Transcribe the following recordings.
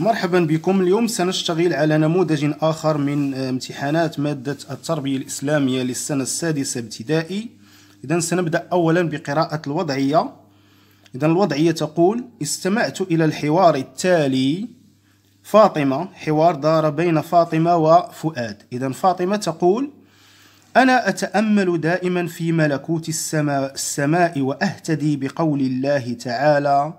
مرحبا بكم اليوم سنشتغل على نموذج آخر من آه، امتحانات مادة التربية الإسلامية للسنة السادسة ابتدائي إذا سنبدأ أولا بقراءة الوضعية إذا الوضعية تقول استمعت إلى الحوار التالي فاطمة حوار دار بين فاطمة وفؤاد إذا فاطمة تقول أنا أتأمل دائما في ملكوت السماء, السماء وأهتدي بقول الله تعالى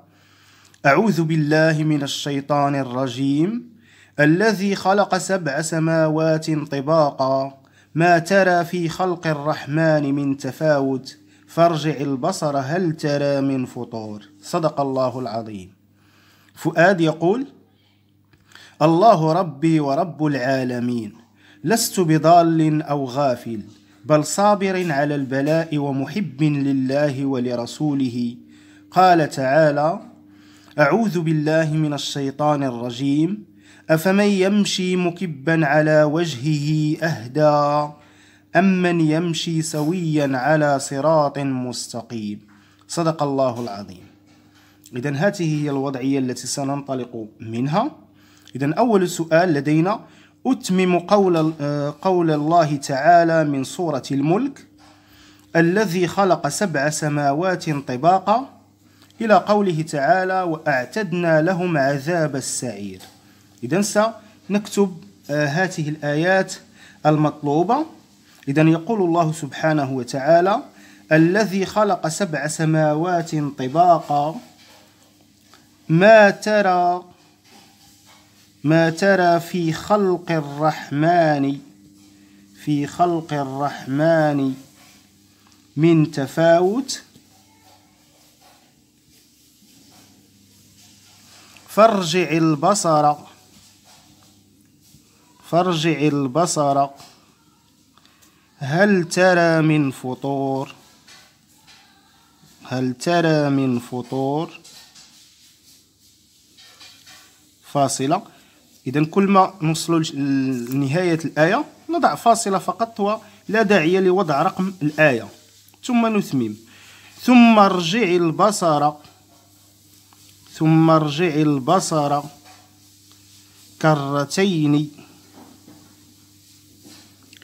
أعوذ بالله من الشيطان الرجيم الذي خلق سبع سماوات طباقا ما ترى في خلق الرحمن من تفاوت فارجع البصر هل ترى من فطور صدق الله العظيم فؤاد يقول الله ربي ورب العالمين لست بضال أو غافل بل صابر على البلاء ومحب لله ولرسوله قال تعالى أعوذ بالله من الشيطان الرجيم أفمن يمشي مكبا على وجهه أهدى أمن يمشي سويا على صراط مستقيم صدق الله العظيم إذا هذه هي الوضعية التي سننطلق منها إذا أول سؤال لدينا أتمم قول, آه، قول الله تعالى من سورة الملك الذي خلق سبع سماوات طباقا إلى قوله تعالى وأعتدنا لهم عذاب السعير إذا سنكتب آه، هذه الآيات المطلوبة إذا يقول الله سبحانه وتعالى الذي خلق سبع سماوات طباقا ما ترى ما ترى في خلق الرحمن في خلق الرحمن من تفاوت فارجع البصر فارجع البصر هل ترى من فطور هل ترى من فطور فاصلة إذا كل ما نصل لنهاية الآية نضع فاصلة فقط ولا داعي لوضع رقم الآية ثم نثمم ثم ارجع البصر ثم ارجع البصر كرتين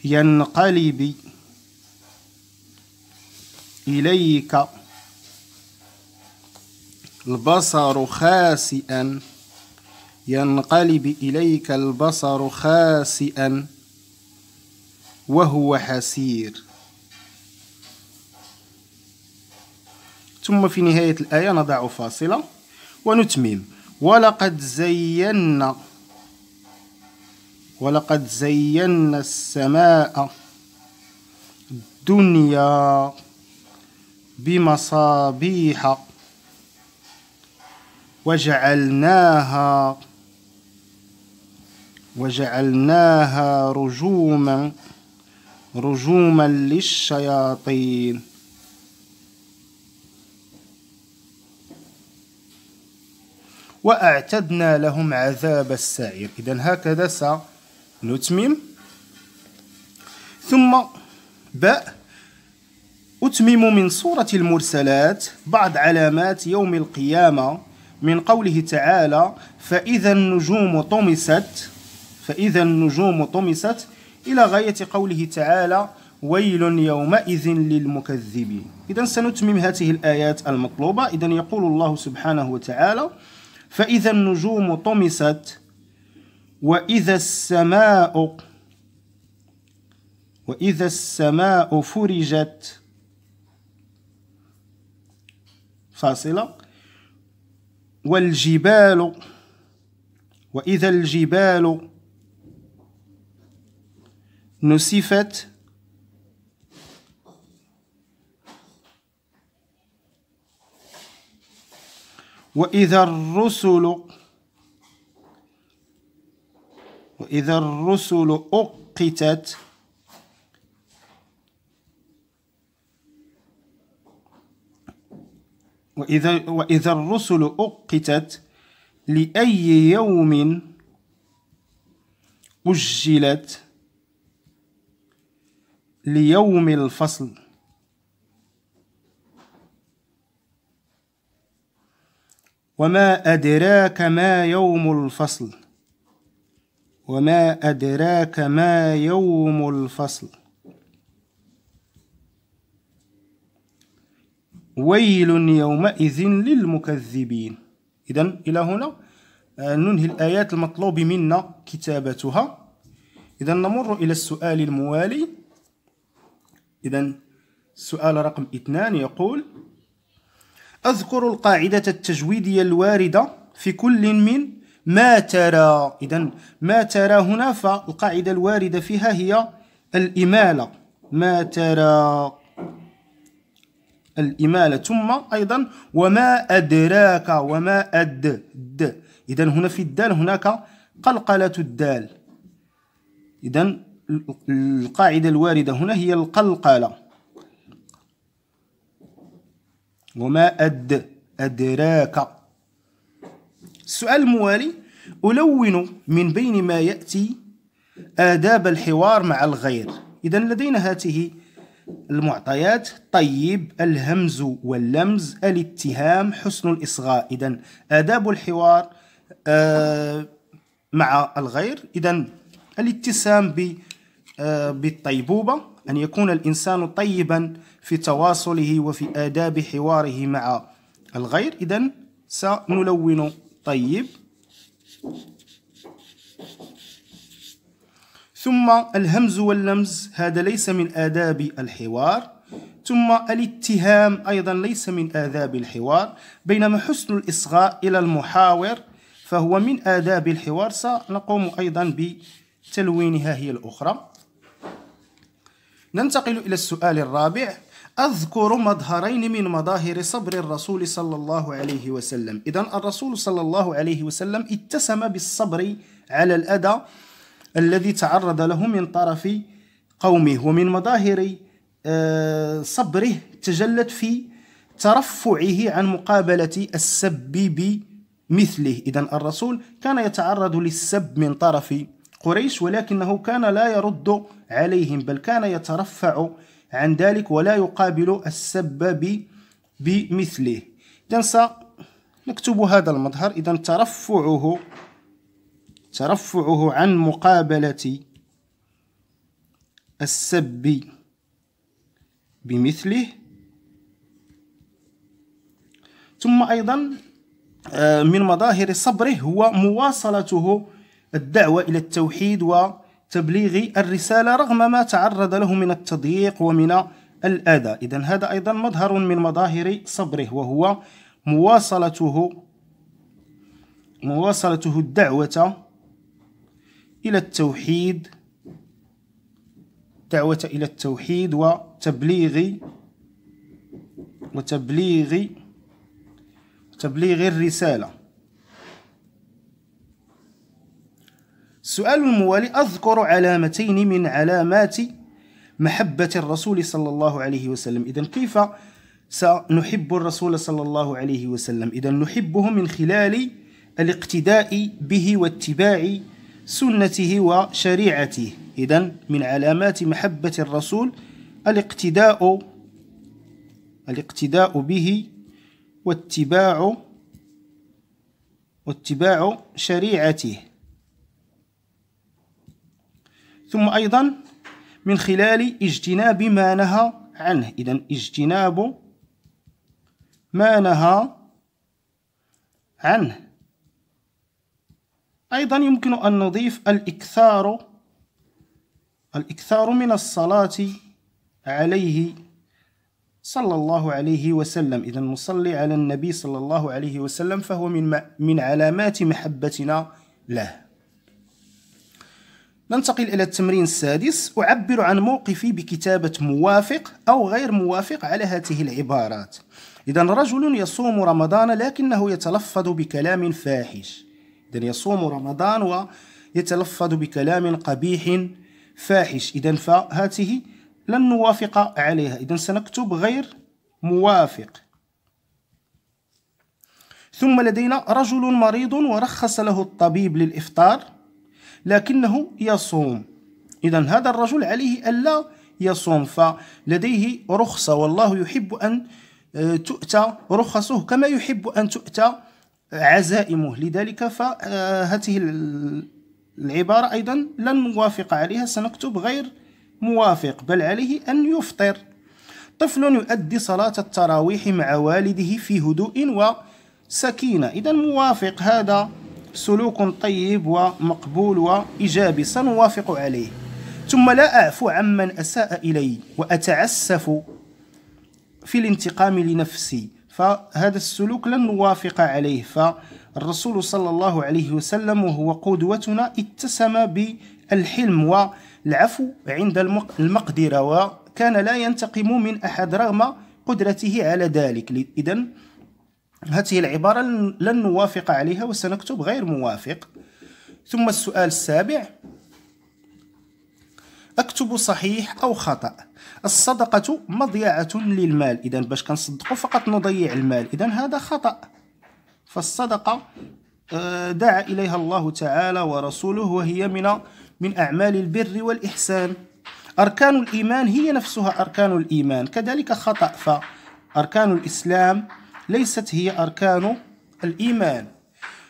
ينقلب إليك البصر خاسئا ينقلب إليك البصر خاسئا وهو حسير ثم في نهاية الآية نضع فاصلة ونتمم ولقد زينا ولقد زينا السماء الدنيا بمصابيح وجعلناها وجعلناها رجوما رجوما للشياطين وأعتدنا لهم عذاب السعير إذا هكذا سنتمم ثم باء أتمم من سورة المرسلات بعض علامات يوم القيامة من قوله تعالى فإذا النجوم طمست فإذا النجوم طمست إلى غاية قوله تعالى ويل يومئذ للمكذبين إذا سنتمم هذه الآيات المطلوبة إذا يقول الله سبحانه وتعالى فإذا النجوم طمست وإذا السماء وإذا السماء فرجت فاصلة والجبال وإذا الجبال نسفت وإذا الرسل وإذا الرسل أقتت وإذا, وإذا الرسل أقتت لأي يوم أجلت ليوم الفصل وما أدراك ما يوم الفصل وما أدراك ما يوم الفصل ويل يومئذ للمكذبين إذا إلى هنا آه، ننهي الآيات المطلوب منا كتابتها إذا نمر إلى السؤال الموالي إذا السؤال رقم اثنان يقول أذكر القاعدة التجويدية الواردة في كل من ما ترى إذا ما ترى هنا فالقاعدة الواردة فيها هي الإمالة ما ترى الإمالة ثم أيضا وما أدراك وما أد د إذا هنا في الدال هناك قلقلة الدال إذا القاعدة الواردة هنا هي القلقلة وما أد أدراك السؤال الموالي ألون من بين ما يأتي آداب الحوار مع الغير إذا لدينا هاته المعطيات طيب الهمز واللمز الاتهام حسن الإصغاء إذا آداب الحوار آه مع الغير إذا الاتسام آه، بالطيبوبة أن يكون الإنسان طيبا في تواصله وفي آداب حواره مع الغير إذا سنلون طيب ثم الهمز واللمز هذا ليس من آداب الحوار ثم الاتهام أيضا ليس من آداب الحوار بينما حسن الإصغاء إلى المحاور فهو من آداب الحوار سنقوم أيضا بتلوينها هي الأخرى ننتقل إلى السؤال الرابع أذكر مظهرين من مظاهر صبر الرسول صلى الله عليه وسلم إذا الرسول صلى الله عليه وسلم اتسم بالصبر على الأذى الذي تعرض له من طرف قومه ومن مظاهر آه، صبره تجلت في ترفعه عن مقابلة السب بمثله إذا الرسول كان يتعرض للسب من طرف قريش ولكنه كان لا يرد عليهم بل كان يترفع عن ذلك ولا يقابل السب بمثله إذا نكتب هذا المظهر إذا ترفعه ترفعه عن مقابلة السب بمثله ثم أيضا آه، من مظاهر صبره هو مواصلته الدعوة إلى التوحيد وتبليغ الرسالة رغم ما تعرض له من التضييق ومن الأذى إذا هذا أيضا مظهر من مظاهر صبره وهو مواصلته مواصلته الدعوة إلى التوحيد دعوة إلى التوحيد وتبليغ وتبليغ تبليغ الرسالة السؤال الموالي أذكر علامتين من علامات محبة الرسول صلى الله عليه وسلم إذا كيف سنحب الرسول صلى الله عليه وسلم إذا نحبه من خلال الاقتداء به واتباع سنته وشريعته إذا من علامات محبة الرسول الاقتداء الاقتداء به واتباع واتباع شريعته ثم أيضا من خلال اجتناب ما نهى عنه إذا اجتناب ما نهى عنه أيضا يمكن أن نضيف الإكثار الإكثار من الصلاة عليه صلى الله عليه وسلم إذا نصلي على النبي صلى الله عليه وسلم فهو من, من علامات محبتنا له ننتقل إلى التمرين السادس أعبر عن موقفي بكتابة موافق أو غير موافق على هذه العبارات إذا رجل يصوم رمضان لكنه يتلفظ بكلام فاحش إذا يصوم رمضان ويتلفظ بكلام قبيح فاحش إذا فهاته لن نوافق عليها إذا سنكتب غير موافق ثم لدينا رجل مريض ورخص له الطبيب للإفطار لكنه يصوم إذا هذا الرجل عليه ألا يصوم فلديه رخصة والله يحب أن آه، تؤتى رخصه كما يحب أن تؤتى عزائمه لذلك فهذه العبارة أيضا لن نوافق عليها سنكتب غير موافق بل عليه أن يفطر طفل يؤدي صلاة التراويح مع والده في هدوء وسكينة إذا موافق هذا سلوك طيب ومقبول وإيجابي سنوافق عليه ثم لا أعفو عمن أساء إلي وأتعسف في الانتقام لنفسي فهذا السلوك لن نوافق عليه فالرسول صلى الله عليه وسلم وهو قدوتنا اتسم بالحلم والعفو عند المقدرة وكان لا ينتقم من أحد رغم قدرته على ذلك إذن هذه العبارة لن نوافق عليها وسنكتب غير موافق ثم السؤال السابع أكتب صحيح أو خطأ الصدقة مضيعة للمال إذا باش كنصدقو فقط نضيع المال إذا هذا خطأ فالصدقة آه، دعا إليها الله تعالى ورسوله وهي من من أعمال البر والإحسان أركان الإيمان هي نفسها أركان الإيمان كذلك خطأ فأركان الإسلام ليست هي أركان الإيمان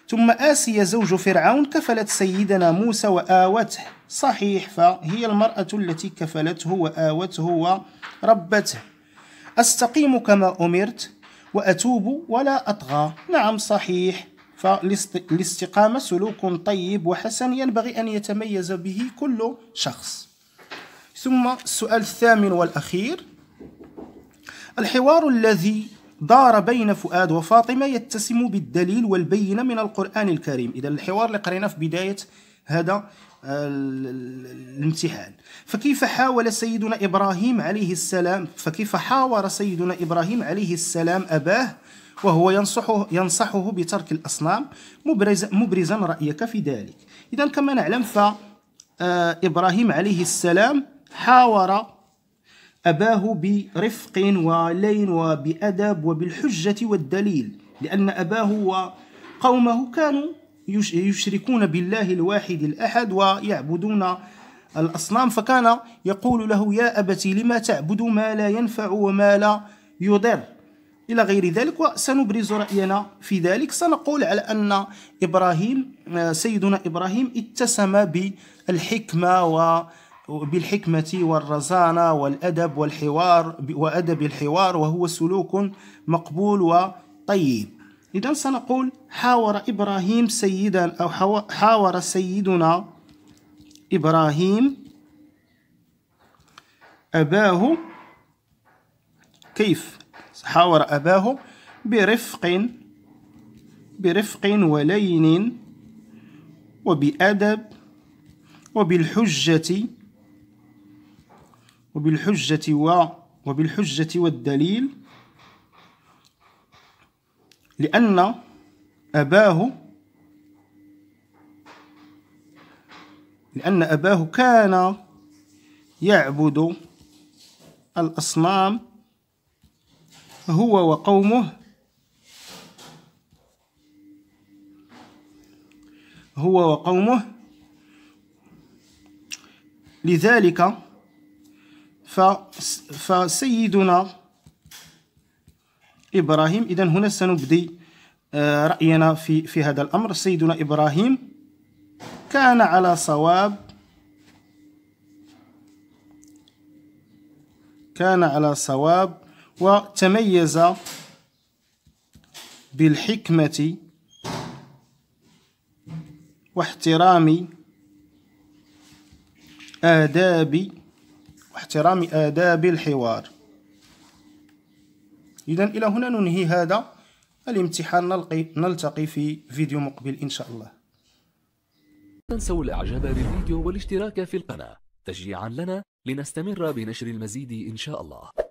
ثم آسيا زوج فرعون كفلت سيدنا موسى وآوته صحيح فهي المرأة التي كفلته وآوته وربته أستقيم كما أمرت وأتوب ولا أطغى نعم صحيح فالاستقامة سلوك طيب وحسن ينبغي أن يتميز به كل شخص ثم السؤال الثامن والأخير الحوار الذي دار بين فؤاد وفاطمة يتسم بالدليل والبينة من القرآن الكريم إذا الحوار اللي قريناه في بداية هذا آه، الامتحان فكيف حاول سيدنا إبراهيم عليه السلام فكيف حاور سيدنا إبراهيم عليه السلام أباه وهو ينصحه, ينصحه بترك الأصنام مبرز مبرزا رأيك في ذلك إذا كما نعلم فإبراهيم آه، عليه السلام حاور أباه برفق ولين وبأدب وبالحجة والدليل لأن أباه وقومه كانوا يشركون بالله الواحد الأحد ويعبدون الأصنام فكان يقول له يا أبتي لما تعبد ما لا ينفع وما لا يضر إلى غير ذلك وسنبرز رأينا في ذلك سنقول على أن إبراهيم آه، سيدنا إبراهيم اتسم بالحكمة و بالحكمة والرزانة والأدب والحوار وأدب الحوار وهو سلوك مقبول وطيب إذا سنقول حاور إبراهيم سيدا أو حاور سيدنا إبراهيم أباه كيف حاور أباه برفق برفق ولين وبأدب وبالحجة وبالحجة و وبالحجة والدليل لأن أباه لأن أباه كان يعبد الأصنام هو وقومه هو وقومه لذلك فسيدنا إبراهيم إذا هنا سنبدي آه، رأينا في في هذا الأمر سيدنا إبراهيم كان على صواب كان على صواب وتميز بالحكمة واحترام آداب واحترام آداب الحوار إذا إلى هنا ننهي هذا الامتحان نلقي نلتقي في فيديو مقبل إن شاء الله تنسوا الإعجاب بالفيديو والاشتراك في القناة تشجيعا لنا لنستمر بنشر المزيد إن شاء الله